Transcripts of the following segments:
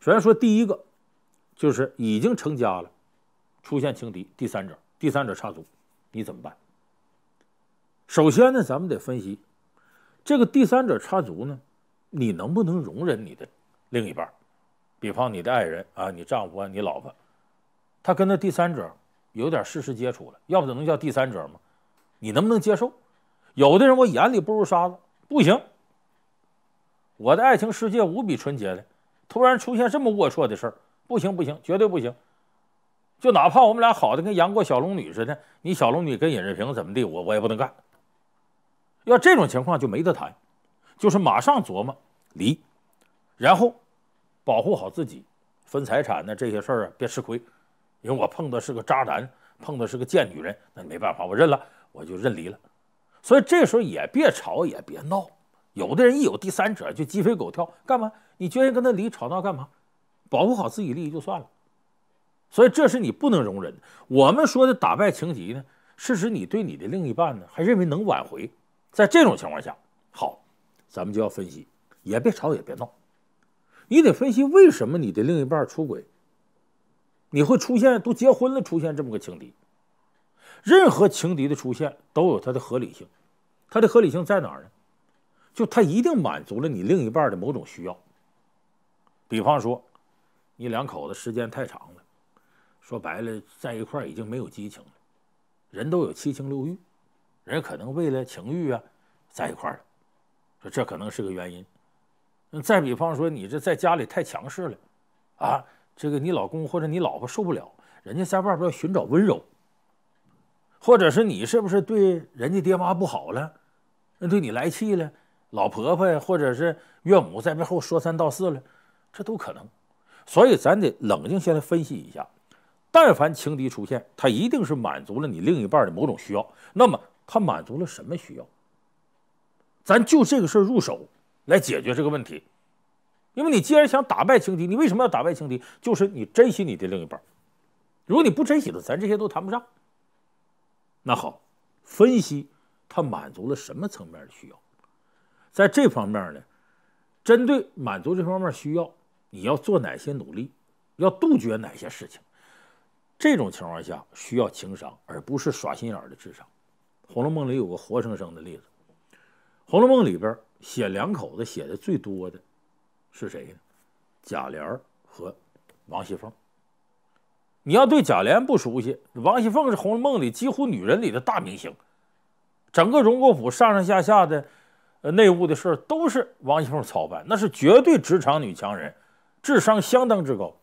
首先说第一个，就是已经成家了，出现情敌、第三者、第三者插足，你怎么办？首先呢，咱们得分析这个第三者插足呢，你能不能容忍你的另一半？比方你的爱人啊，你丈夫啊，你老婆，他跟那第三者有点事实接触了，要不怎能叫第三者吗？你能不能接受？有的人我眼里不如沙子，不行，我的爱情世界无比纯洁的。突然出现这么龌龊的事儿，不行不行，绝对不行！就哪怕我们俩好的跟杨过小龙女似的，你小龙女跟尹志平怎么地，我我也不能干。要这种情况就没得谈，就是马上琢磨离，然后保护好自己，分财产呢这些事儿啊别吃亏，因为我碰的是个渣男，碰的是个贱女人，那没办法，我认了，我就认离了。所以这时候也别吵，也别闹。有的人一有第三者就鸡飞狗跳，干嘛？你居然跟他离，吵闹干嘛？保护好自己利益就算了。所以这是你不能容忍的。我们说的打败情敌呢，是指你对你的另一半呢还认为能挽回。在这种情况下，好，咱们就要分析，也别吵，也别闹。你得分析为什么你的另一半出轨，你会出现都结婚了出现这么个情敌。任何情敌的出现都有它的合理性，它的合理性在哪儿呢？就他一定满足了你另一半的某种需要，比方说，你两口子时间太长了，说白了在一块已经没有激情了。人都有七情六欲，人可能为了情欲啊，在一块了，说这可能是个原因。再比方说，你这在家里太强势了，啊，这个你老公或者你老婆受不了，人家在外边寻找温柔，或者是你是不是对人家爹妈不好了，人对你来气了？老婆婆呀，或者是岳母在背后说三道四了，这都可能。所以咱得冷静下来分析一下。但凡情敌出现，他一定是满足了你另一半的某种需要。那么他满足了什么需要？咱就这个事儿入手来解决这个问题。因为你既然想打败情敌，你为什么要打败情敌？就是你珍惜你的另一半。如果你不珍惜的，咱这些都谈不上。那好，分析他满足了什么层面的需要。在这方面呢，针对满足这方面需要，你要做哪些努力？要杜绝哪些事情？这种情况下需要情商，而不是耍心眼的智商。《红楼梦》里有个活生生的例子，《红楼梦》里边写两口子写的最多的是谁？贾琏和王熙凤。你要对贾琏不熟悉，王熙凤是《红楼梦》里几乎女人里的大明星，整个荣国府上上下下的。呃，内务的事都是王熙凤操办，那是绝对职场女强人，智商相当之高。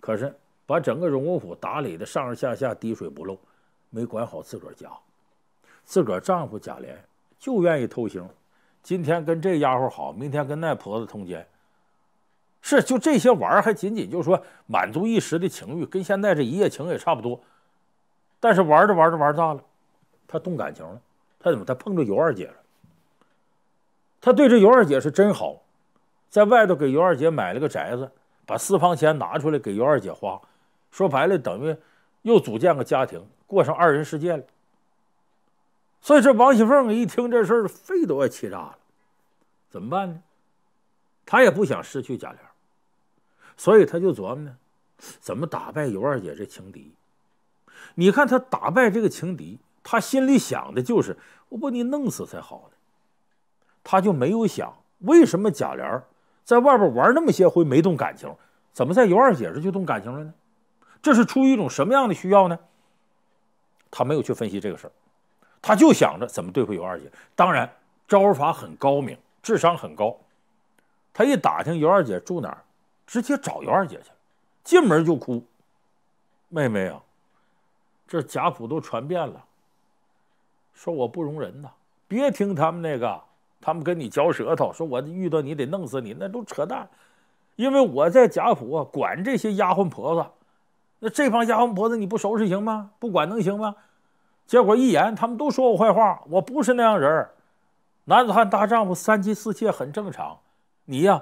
可是把整个荣国府打理的上上下下滴水不漏，没管好自个儿家，自个儿丈夫贾琏就愿意偷腥，今天跟这丫鬟好，明天跟那婆子通奸，是就这些玩儿还仅仅就说满足一时的情欲，跟现在这一夜情也差不多。但是玩着玩着玩大了，他动感情了，他怎么他碰着尤二姐了？他对这尤二姐是真好，在外头给尤二姐买了个宅子，把私房钱拿出来给尤二姐花，说白了等于又组建个家庭，过上二人世界了。所以这王熙凤一听这事儿，肺都快气炸了，怎么办呢？他也不想失去贾琏，所以他就琢磨呢，怎么打败尤二姐这情敌。你看他打败这个情敌，他心里想的就是，我把你弄死才好呢。他就没有想为什么贾琏在外边玩那么些回没动感情，怎么在尤二姐这就动感情了呢？这是出于一种什么样的需要呢？他没有去分析这个事儿，他就想着怎么对付尤二姐。当然，招法很高明，智商很高。他一打听尤二姐住哪儿，直接找尤二姐去了，进门就哭：“妹妹啊，这贾府都传遍了，说我不容人呐，别听他们那个。”他们跟你嚼舌头，说我遇到你得弄死你，那都扯淡。因为我在贾府啊，管这些丫鬟婆子，那这帮丫鬟婆子你不收拾行吗？不管能行吗？结果一言，他们都说我坏话，我不是那样人。男子汉大丈夫，三妻四妾很正常。你呀，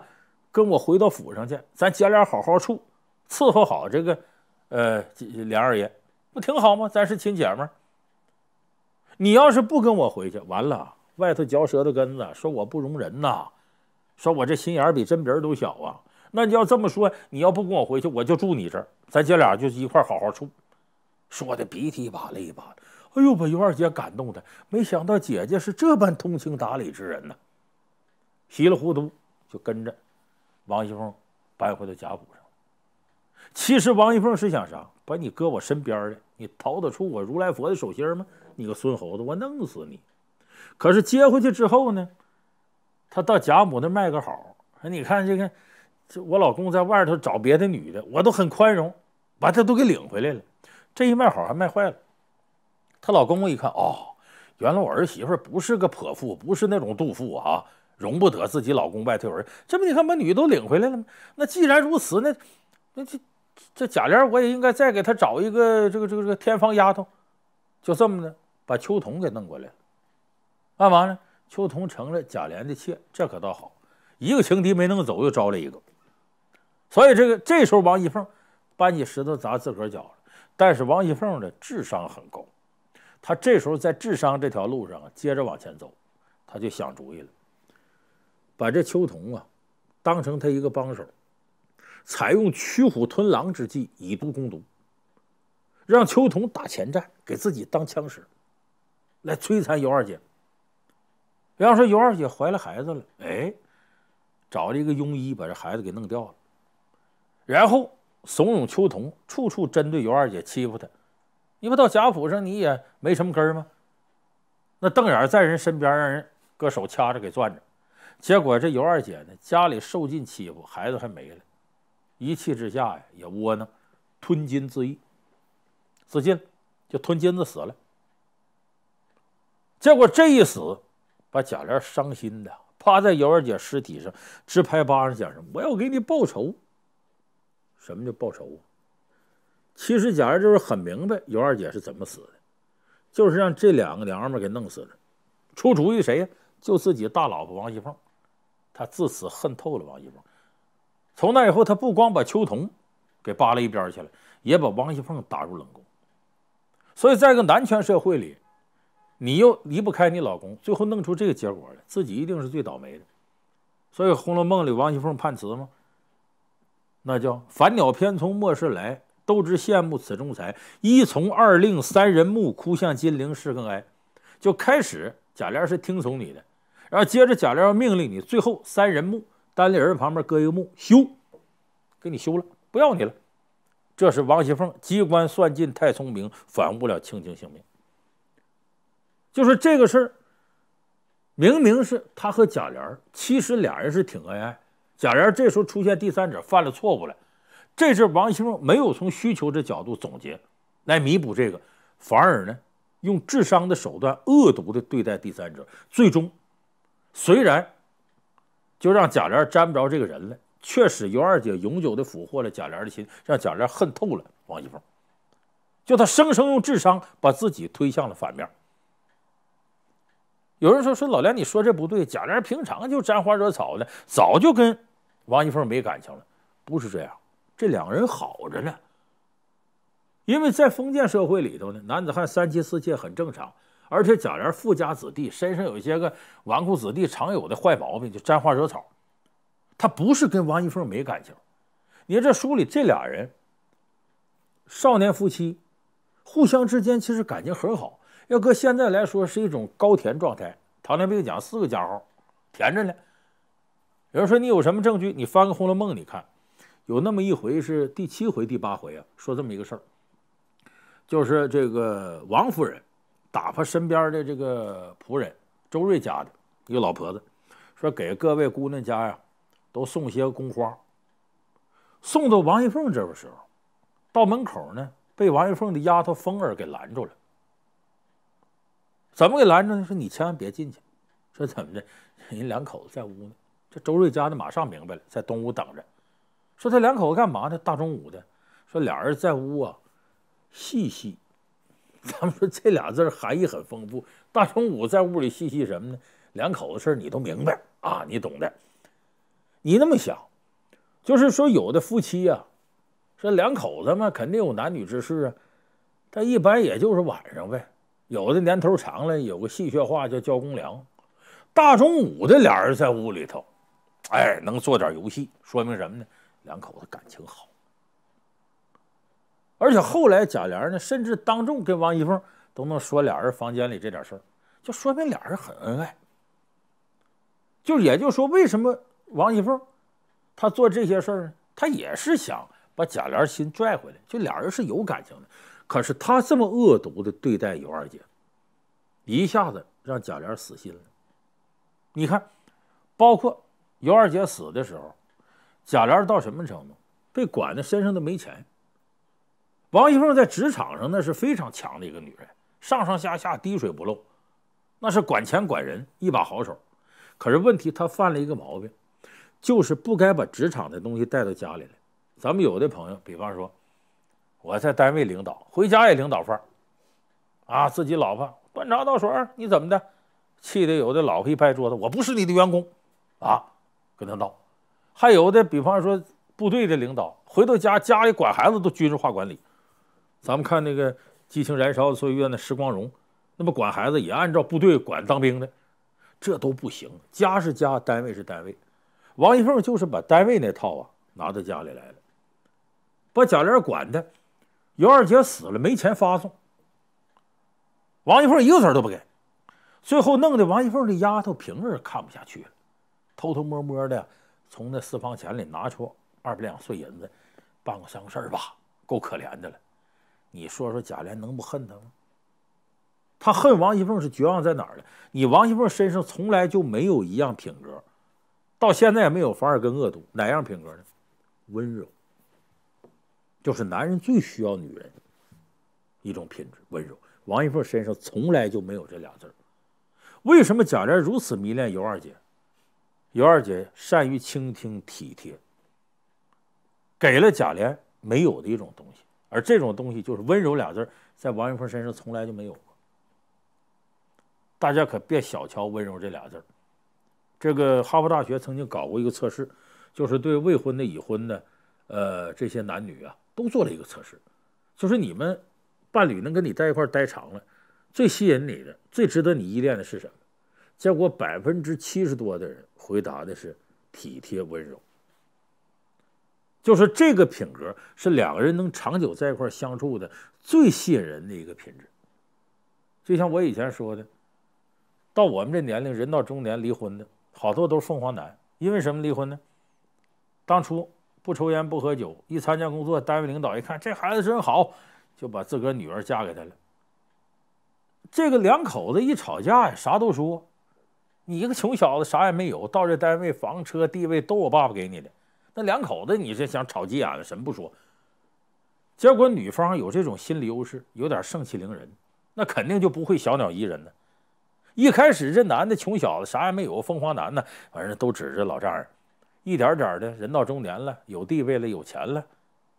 跟我回到府上去，咱姐俩好好处，伺候好这个呃梁二爷，不挺好吗？咱是亲姐们。你要是不跟我回去，完了。外头嚼舌头根子，说我不容人呐，说我这心眼比针鼻都小啊。那你要这么说，你要不跟我回去，我就住你这儿，咱姐俩就一块好好处。说的鼻涕一把泪一把的，哎呦，把尤二姐感动的，没想到姐姐是这般通情达理之人呐。稀里糊涂就跟着王熙凤搬回到贾府上。其实王熙凤是想啥？把你搁我身边的，你逃得出我如来佛的手心吗？你个孙猴子，我弄死你！可是接回去之后呢，她到贾母那卖个好。说你看这个，这我老公在外头找别的女的，我都很宽容，把她都给领回来了。这一卖好还卖坏了。她老公公一看，哦，原来我儿媳妇不是个泼妇，不是那种妒妇啊，容不得自己老公外头有人。这不，你看把女的都领回来了吗？那既然如此，那那这这贾琏我也应该再给她找一个这个这个这个天方丫头。就这么的把秋桐给弄过来了。干嘛呢？秋桐成了贾琏的妾，这可倒好，一个情敌没弄走，又招了一个。所以这个这时候王熙凤搬起石头砸自个儿脚了。但是王熙凤的智商很高，她这时候在智商这条路上啊，接着往前走，她就想主意了，把这秋桐啊当成她一个帮手，采用驱虎吞狼之计，以毒攻毒，让秋桐打前站，给自己当枪使，来摧残尤二姐。比方说尤二姐怀了孩子了，哎，找了一个庸医把这孩子给弄掉了，然后怂恿秋桐处处针对尤二姐，欺负她。你不到贾府上，你也没什么根儿吗？那瞪眼在人身边，让人搁手掐着给攥着。结果这尤二姐呢，家里受尽欺负，孩子还没了，一气之下呀，也窝囊，吞金自缢，自尽，就吞金子死了。结果这一死。把贾琏伤心的，趴在尤二姐尸体上，直拍巴掌，讲什么？我要给你报仇。什么叫报仇？其实贾琏就是很明白尤二姐是怎么死的，就是让这两个娘们给弄死的。出主意谁呀？就自己大老婆王熙凤。他自此恨透了王熙凤。从那以后，他不光把秋桐给扒拉一边去了，也把王熙凤打入冷宫。所以，在一个男权社会里。你又离不开你老公，最后弄出这个结果来，自己一定是最倒霉的。所以《红楼梦》里王熙凤判词吗？那叫“凡鸟偏从末世来，都知羡慕此中才。一从二令三人木，哭向金陵事更哀。”就开始贾琏是听从你的，然后接着贾琏命令你，最后三人木，单立人旁边搁一个木，修，给你修了，不要你了。这是王熙凤机关算尽太聪明，反误了卿卿性命。就是这个事儿，明明是他和贾琏其实俩人是挺恩爱。贾琏这时候出现第三者，犯了错误了。这是王熙凤没有从需求这角度总结来弥补这个，反而呢用智商的手段恶毒的对待第三者。最终，虽然就让贾琏沾不着这个人了，却使尤二姐永久的俘获了贾琏的心，让贾琏恨透了王熙凤。就他生生用智商把自己推向了反面。有人说：“说老梁，你说这不对。贾玲平常就沾花惹草的，早就跟王一凤没感情了。不是这样，这两个人好着呢。因为在封建社会里头呢，男子汉三妻四妾很正常。而且贾玲富家子弟，身上有一些个纨绔子弟常有的坏毛病，就沾花惹草。他不是跟王一凤没感情。你看这书里这俩人，少年夫妻，互相之间其实感情很好。”要搁现在来说，是一种高甜状态。《糖尿病讲四个加号，甜着呢。有人说你有什么证据？你翻个《红楼梦》，你看，有那么一回是第七回、第八回啊，说这么一个事儿，就是这个王夫人，打发身边的这个仆人周瑞家的一个老婆子，说给各位姑娘家呀，都送些宫花。送到王玉凤这个时候，到门口呢，被王玉凤的丫头凤儿给拦住了。怎么给拦着呢？说你千万别进去，说怎么的，人两口子在屋呢。这周瑞家的马上明白了，在东屋等着。说他两口子干嘛呢？大中午的，说俩人在屋啊，细细。咱们说这俩字含义很丰富。大中午在屋里细细什么呢？两口子事儿你都明白啊，你懂的。你那么想，就是说有的夫妻呀，说两口子嘛，肯定有男女之事啊。他一般也就是晚上呗。有的年头长了，有个戏谑话叫“交公粮”。大中午的，俩人在屋里头，哎，能做点游戏，说明什么呢？两口子感情好。而且后来贾琏呢，甚至当众跟王熙凤都能说俩人房间里这点事儿，就说明俩人很恩爱。就也就是说，为什么王熙凤她做这些事儿呢？她也是想把贾琏心拽回来。就俩人是有感情的。可是他这么恶毒的对待尤二姐，一下子让贾琏死心了。你看，包括尤二姐死的时候，贾琏到什么程度？被管的身上都没钱。王熙凤在职场上那是非常强的一个女人，上上下下滴水不漏，那是管钱管人一把好手。可是问题她犯了一个毛病，就是不该把职场的东西带到家里来。咱们有的朋友，比方说。我在单位领导，回家也领导范儿，啊，自己老婆端茶倒水，你怎么的？气得有的老婆一拍桌子：“我不是你的员工，啊，跟他闹。”还有的，比方说部队的领导回到家，家里管孩子都军事化管理。咱们看那个《激情燃烧的岁月》那石光荣，那么管孩子也按照部队管当兵的，这都不行。家是家，单位是单位。王一凤就是把单位那套啊拿到家里来了，把贾玲管的。尤二姐死了，没钱发送，王一凤一个子儿都不给，最后弄得王一凤这丫头平儿看不下去了，偷偷摸摸的从那私房钱里拿出二百两碎银子，办个丧事儿吧，够可怜的了。你说说贾琏能不恨她吗？他恨王一凤是绝望在哪儿呢？你王一凤身上从来就没有一样品格，到现在也没有，反而跟恶毒，哪样品格呢？温柔。就是男人最需要女人一种品质——温柔。王一凤身上从来就没有这俩字儿。为什么贾琏如此迷恋尤二姐？尤二姐善于倾听、体贴，给了贾琏没有的一种东西，而这种东西就是温柔俩字儿，在王一凤身上从来就没有过。大家可别小瞧温柔这俩字儿。这个哈佛大学曾经搞过一个测试，就是对未婚的、已婚的，呃，这些男女啊。都做了一个测试，就是你们伴侣能跟你在一块待长了，最吸引你的、最值得你依恋的是什么？结果百分之七十多的人回答的是体贴温柔，就是这个品格是两个人能长久在一块相处的最吸引人的一个品质。就像我以前说的，到我们这年龄，人到中年离婚的好多都是凤凰男，因为什么离婚呢？当初。不抽烟不喝酒，一参加工作，单位领导一看这孩子真好，就把自个儿女儿嫁给他了。这个两口子一吵架呀，啥都说。你一个穷小子啥也没有，到这单位房车地位都我爸爸给你的。那两口子你是想吵急眼了，什么不说？结果女方有这种心理优势，有点盛气凌人，那肯定就不会小鸟依人了。一开始这男的穷小子啥也没有，凤凰男呢，反正都指着老丈人。一点点的人到中年了，有地位了，有钱了，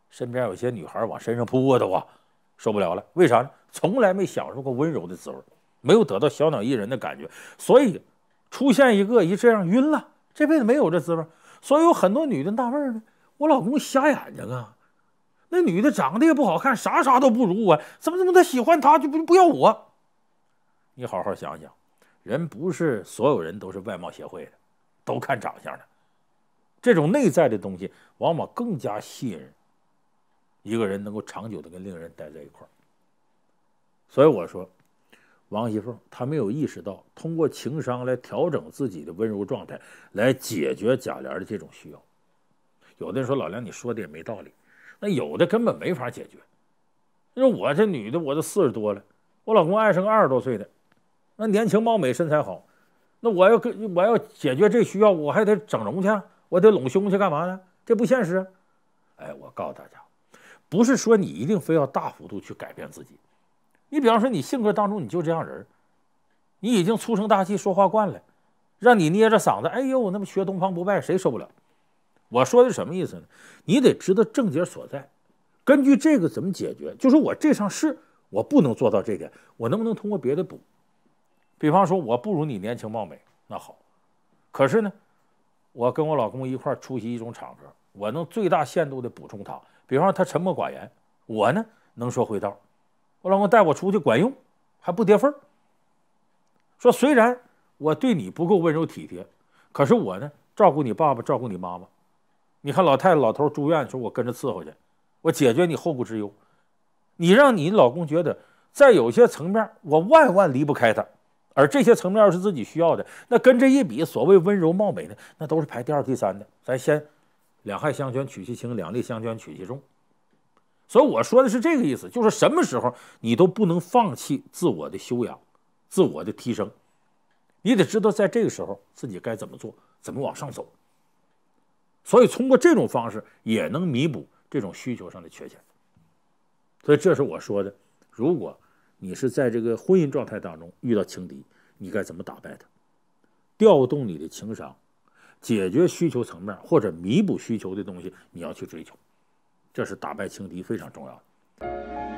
身边有些女孩往身上扑，我都受不了了。为啥呢？从来没享受过温柔的滋味，没有得到小鸟依人的感觉，所以出现一个一这样晕了，这辈子没有这滋味。所以有很多女的纳闷呢：我老公瞎眼睛啊？那女的长得也不好看，啥啥都不如我，怎么怎么他喜欢他就不不要我？你好好想想，人不是所有人都是外貌协会的，都看长相的。这种内在的东西往往更加吸引人。一个人能够长久的跟另人待在一块儿，所以我说，王熙凤她没有意识到通过情商来调整自己的温柔状态，来解决贾琏的这种需要。有的人说老梁，你说的也没道理。那有的根本没法解决。那我这女的我都四十多了，我老公爱上个二十多岁的，那年轻貌美身材好，那我要跟我要解决这需要，我还得整容去？我得拢胸去干嘛呢？这不现实。哎，我告诉大家，不是说你一定非要大幅度去改变自己。你比方说，你性格当中你就这样人，你已经粗声大气说话惯了，让你捏着嗓子，哎呦，那么学东方不败谁受不了？我说的什么意思呢？你得知道症结所在，根据这个怎么解决？就说我这上是我不能做到这点，我能不能通过别的补？比方说，我不如你年轻貌美，那好。可是呢？我跟我老公一块出席一种场合，我能最大限度的补充他。比方说他沉默寡言，我呢能说会道。我老公带我出去管用，还不跌份儿。说虽然我对你不够温柔体贴，可是我呢照顾你爸爸，照顾你妈妈。你看老太太、老头住院的时候，我跟着伺候去，我解决你后顾之忧。你让你老公觉得，在有些层面，我万万离不开他。而这些层面是自己需要的，那跟这一比，所谓温柔貌美呢，那都是排第二、第三的。咱先两害相权取其轻，两利相权取其重。所以我说的是这个意思，就是什么时候你都不能放弃自我的修养、自我的提升，你得知道在这个时候自己该怎么做，怎么往上走。所以通过这种方式也能弥补这种需求上的缺陷。所以这是我说的，如果。你是在这个婚姻状态当中遇到情敌，你该怎么打败他？调动你的情商，解决需求层面或者弥补需求的东西，你要去追求，这是打败情敌非常重要的。